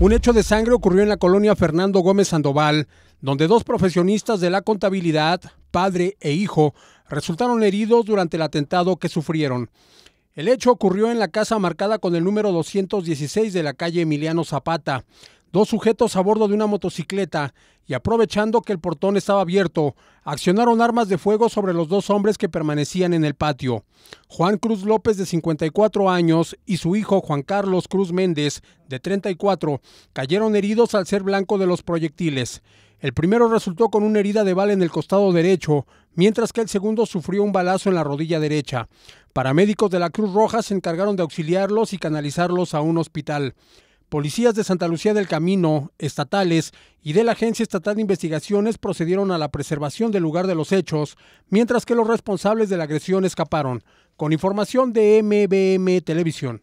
Un hecho de sangre ocurrió en la colonia Fernando Gómez Sandoval, donde dos profesionistas de la contabilidad, padre e hijo, resultaron heridos durante el atentado que sufrieron. El hecho ocurrió en la casa marcada con el número 216 de la calle Emiliano Zapata, dos sujetos a bordo de una motocicleta y aprovechando que el portón estaba abierto, accionaron armas de fuego sobre los dos hombres que permanecían en el patio. Juan Cruz López de 54 años y su hijo Juan Carlos Cruz Méndez de 34 cayeron heridos al ser blanco de los proyectiles. El primero resultó con una herida de bala en el costado derecho, mientras que el segundo sufrió un balazo en la rodilla derecha. Paramédicos de la Cruz Roja se encargaron de auxiliarlos y canalizarlos a un hospital. Policías de Santa Lucía del Camino, estatales y de la Agencia Estatal de Investigaciones procedieron a la preservación del lugar de los hechos, mientras que los responsables de la agresión escaparon. Con información de MBM Televisión.